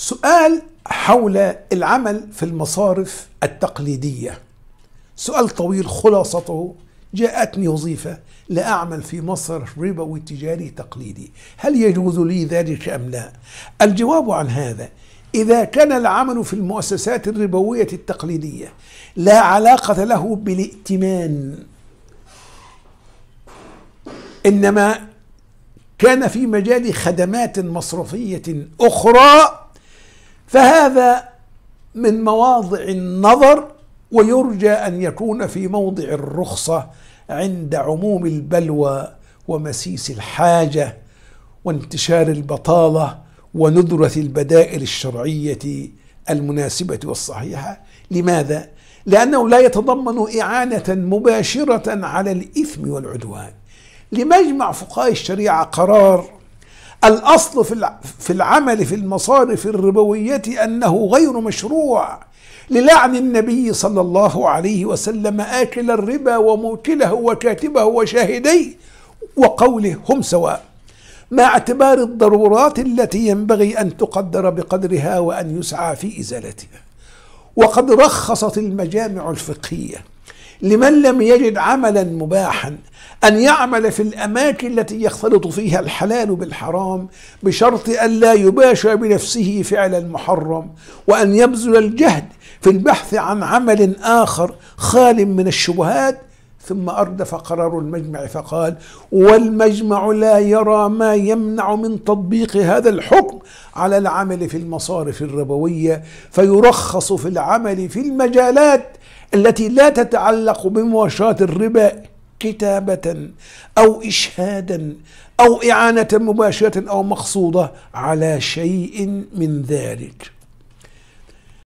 سؤال حول العمل في المصارف التقليدية سؤال طويل خلاصته جاءتني وظيفة لأعمل في مصرف ربوي تجاري تقليدي هل يجوز لي ذلك أم لا الجواب عن هذا إذا كان العمل في المؤسسات الربوية التقليدية لا علاقة له بالائتمان إنما كان في مجال خدمات مصرفية أخرى فهذا من مواضع النظر ويرجى ان يكون في موضع الرخصه عند عموم البلوى ومسيس الحاجه وانتشار البطاله وندره البدائل الشرعيه المناسبه والصحيحه لماذا لانه لا يتضمن اعانه مباشره على الاثم والعدوان لمجمع فقهاء الشريعه قرار الأصل في العمل في المصارف الربوية أنه غير مشروع للعن النبي صلى الله عليه وسلم آكل الربا وموكله وكاتبه وشاهديه وقوله هم سواء مع اعتبار الضرورات التي ينبغي أن تقدر بقدرها وأن يسعى في إزالتها وقد رخصت المجامع الفقهيه لمن لم يجد عملا مباحا أن يعمل في الأماكن التي يختلط فيها الحلال بالحرام بشرط أن لا يباشر بنفسه فعل المحرم وأن يبذل الجهد في البحث عن عمل آخر خال من الشبهات ثم أردف قرار المجمع فقال والمجمع لا يرى ما يمنع من تطبيق هذا الحكم على العمل في المصارف الربوية فيرخص في العمل في المجالات التي لا تتعلق بمواشاة الربا كتابة أو إشهادا أو إعانة مباشرة أو مقصودة على شيء من ذلك